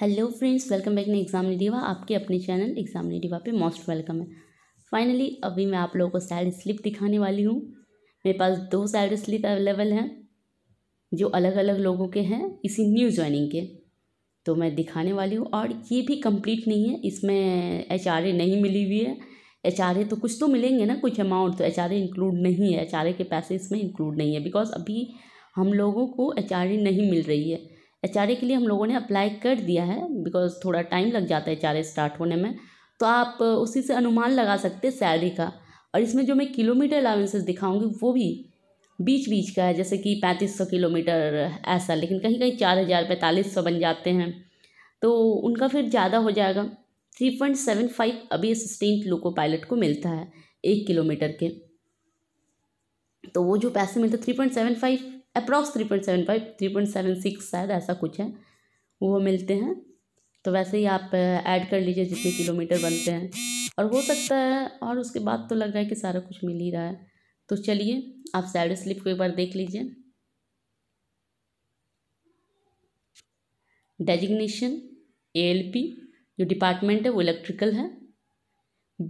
hello friends welcome back ने Exam Diva आपके अपने चैनल एग्जाम डिवा पे मोस्ट वेलकम है फाइनली अभी मैं आप लोगों को सैलरी स्लिप दिखाने वाली हूँ मेरे पास दो सैलरी स्लिप अवेलेबल हैं जो अलग अलग लोगों के हैं इसी न्यू ज्वाइनिंग के तो मैं दिखाने वाली हूँ और ये भी कम्प्लीट नहीं है इसमें एच नहीं मिली हुई है एच तो कुछ तो मिलेंगे ना कुछ अमाउंट तो एच इंक्लूड नहीं है एच के पैसे इसमें इंक्लूड नहीं है बिकॉज अभी हम लोगों को एच नहीं मिल रही है एच के लिए हम लोगों ने अप्लाई कर दिया है बिकॉज थोड़ा टाइम लग जाता है एच स्टार्ट होने में तो आप उसी से अनुमान लगा सकते सैलरी का और इसमें जो मैं किलोमीटर अलाउंसेस दिखाऊंगी वो भी बीच बीच का है जैसे कि पैंतीस सौ किलोमीटर ऐसा लेकिन कहीं कहीं चार हज़ार पैंतालीस सौ बन जाते हैं तो उनका फिर ज़्यादा हो जाएगा थ्री पॉइंट सेवन फाइव अभी असिस्टेंट लोको पायलट को मिलता है एक किलोमीटर के तो वो जो पैसे मिलते three point seven five approx three point seven five three point seven six शायद ऐसा कुछ है वो मिलते हैं तो वैसे ही आप ऐड uh, कर लीजिए जितने किलोमीटर बनते हैं और हो सकता है और उसके बाद तो लग रहा है कि सारा कुछ मिल ही रहा है तो चलिए आप साइड स्लिप को एक बार देख लीजिए डेजिग्नेशन एएलपी जो डिपार्टमेंट है वो इलेक्ट्रिकल है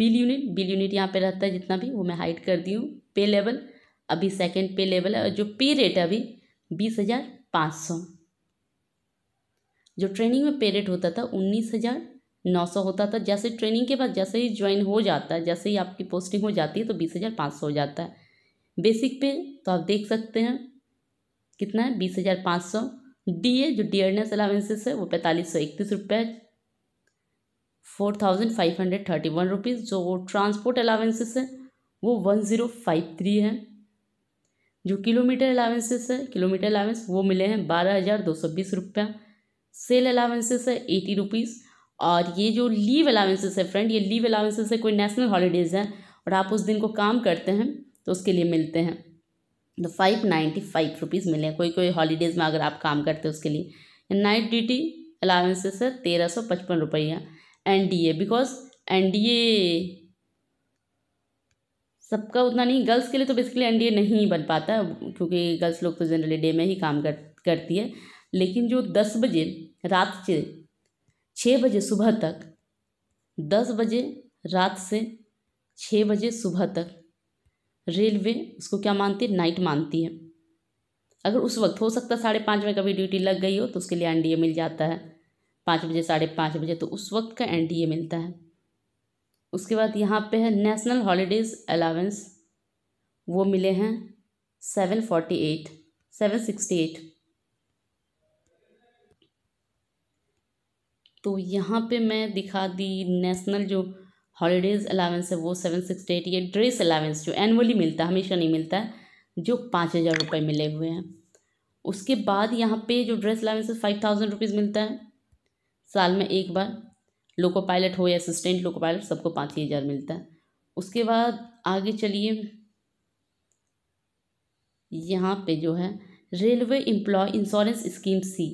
बिल यूनिट बिल यूनिट यहाँ पे रहता है जितना भी वो मैं हाइड कर दी हूँ पे लेवल अभी सेकंड पे लेवल है और जो पे रेट है अभी बीस हज़ार पाँच सौ जो ट्रेनिंग में पे रेट होता था उन्नीस हज़ार नौ सौ होता था जैसे ट्रेनिंग के बाद जैसे ही ज्वाइन हो जाता है जैसे ही आपकी पोस्टिंग हो जाती है तो बीस हज़ार पाँच सौ हो जाता है बेसिक पे तो आप देख सकते हैं कितना है बीस हज़ार पाँच सौ डी ए जो डियरनेस अलाउेंसेस है वो पैंतालीस सौ इकतीस रुपये four thousand five hundred thirty one rupees जो ट्रांसपोर्ट अलावेंसेस है वो वन ज़ीरो फाइव थ्री है जो किलोमीटर अलावेंसेस है किलोमीटर अलावेंस वो मिले हैं बारह हज़ार दो सौ बीस रुपया सेल अलावेंसेस है एटी रुपीज़ और ये जो लीव अलावेंसेस है फ्रेंड ये लीव अलावेंसेस है कोई नेशनल हॉलीडेज़ है और आप उस दिन को काम करते हैं तो उसके लिए मिलते हैं तो फाइव नाइन्टी फाइव रुपीज़ मिले कोई कोई हॉलीडेज़ में अगर आप काम करते हैं उसके लिए नाइट ड्यूटी अलावेंसेस है तेरह सौ पचपन रुपया N D A because N D A सबका उतना नहीं गर्ल्स के लिए तो बेसिकली एनडीए नहीं बन पाता क्योंकि गर्ल्स लोग तो जनरली डे में ही काम कर करती है लेकिन जो दस बजे रात से छः बजे सुबह तक दस बजे रात से छः बजे सुबह तक रेलवे उसको क्या मानती है नाइट मानती है अगर उस वक्त हो सकता है साढ़े पाँच बजे कभी ड्यूटी लग गई हो तो उसके लिए एनडीए मिल जाता है पाँच बजे साढ़े पाँच बजे तो उस वक्त का एनडीए मिलता है उसके बाद यहाँ पे है नेशनल हॉलीडेज़ अलावेंस वो मिले हैं seven forty eight seven sixty eight तो यहाँ पे मैं दिखा दी नेशनल जो हॉलीडेज़ अलावेंस है वो सेवन सिक्सटी एट ये ड्रेस अलावेंस जो एनुअली मिलता है हमेशा नहीं मिलता है जो पाँच हज़ार रुपये मिले हुए हैं उसके बाद यहाँ पे जो ड्रेस अलावेंस है फाइव थाउजेंड रुपीज़ मिलता है साल में एक बार लोको पायलट हो या असिस्टेंट लोको पायलट सबको पाँच ही हज़ार मिलता है उसके बाद आगे चलिए यहाँ पे जो है railway employ insurance scheme C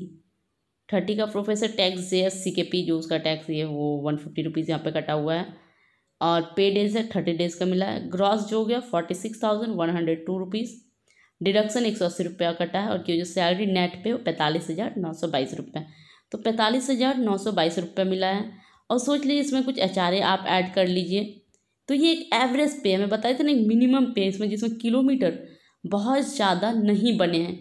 thirty का professor tax J S C K P जो उसका टैक्स ये वो वन फिफ्टी रुपीज़ यहाँ पे कटा हुआ है और पे डेज है थर्टी डेज का मिला है ग्रॉस जो हो गया forty six thousand one hundred two rupees deduction एक सौ अस्सी रुपया कटा है और की जो सैलरी नेट पे पैंतालीस हज़ार नौ सौ बाईस रुपये तो पैंतालीस हज़ार नौ सौ बाईस रुपये मिला है और सोच लीजिए इसमें कुछ अचारे आप ऐड कर लीजिए तो ये एक एवरेज पे है मैं बताया था ना एक मिनिमम पे इसमें जिसमें किलोमीटर बहुत ज़्यादा नहीं बने हैं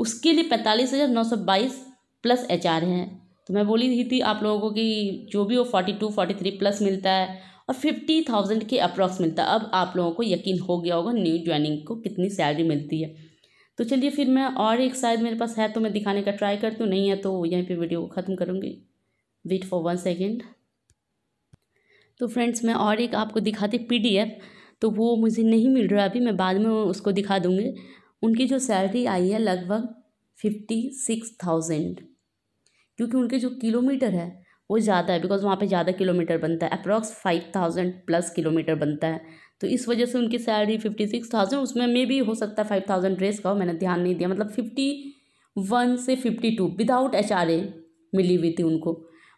उसके लिए पैंतालीस हज़ार नौ सौ बाईस प्लस एच आर हैं तो मैं बोली रही थी आप लोगों को कि जो भी वो forty two forty three plus मिलता है और फिफ्टी थाउजेंड के अप्रॉक्स मिलता है अब आप लोगों को यकीन हो गया होगा न्यू ज्वाइनिंग को कितनी सैलरी मिलती है तो चलिए फिर मैं और एक शायद मेरे पास है तो मैं दिखाने का ट्राई करती हूँ नहीं है तो यहीं पर वीडियो को ख़त्म करूँगी वेट फॉर वन सेकेंड तो फ्रेंड्स मैं और एक आपको दिखाती एफ तो वो मुझे नहीं मिल रहा अभी मैं बाद में उसको दिखा दूँगी उनकी जो सैलरी आई है लगभग फिफ्टी सिक्स थाउजेंड क्योंकि उनके जो किलोमीटर है वो ज़्यादा है बिकॉज वहाँ पे ज़्यादा किलोमीटर बनता है approx five thousand plus kilometre बनता है तो इस वजह से उनकी सैलरी फिफ्टी सिक्स थाउजेंड उसमें मे भी हो सकता है फाइव थाउजेंड ड्रेस का हो मैंने ध्यान नहीं दिया मतलब फिफ्टी वन से fifty two without H R A मिली हुई थी उनको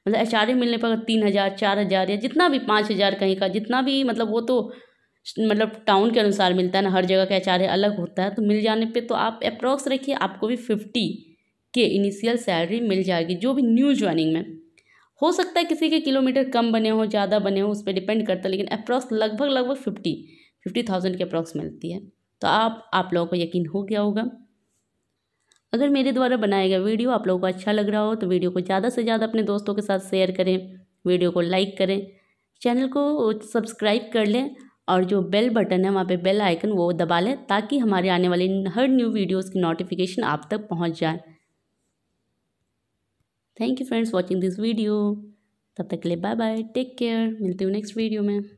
मतलब एच मिलने पर तीन हज़ार चार हज़ार या जितना भी पाँच हज़ार कहीं का जितना भी मतलब वो तो मतलब टाउन के अनुसार मिलता है ना हर जगह का एच अलग होता है तो मिल जाने पे तो आप अप्रोक्स रखिए आपको भी फिफ्टी के इनिशियल सैलरी मिल जाएगी जो भी न्यू ज्वाइनिंग में हो सकता है किसी के किलोमीटर कम बने हों ज़्यादा बने हों उस पर डिपेंड करता है लेकिन अप्रोक्स लगभग लगभग फिफ्टी फिफ्टी थाउजेंड के अप्रोक्स मिलती है तो आप आप लोगों को यकीन हो गया होगा अगर मेरे द्वारा बनाया गया वीडियो आप लोगों को अच्छा लग रहा हो तो वीडियो को ज़्यादा से ज़्यादा अपने दोस्तों के साथ शेयर करें वीडियो को लाइक करें चैनल को सब्सक्राइब कर लें और जो बेल बटन है वहाँ पे बेल आइकन वो दबा लें ताकि हमारे आने वाले हर न्यू वीडियोज़ की नोटिफिकेशन आप तक पहुँच जाए thank you friends watching this video तब तक के लिए बाय बाय टेक केयर मिलती हूँ नेक्स्ट वीडियो में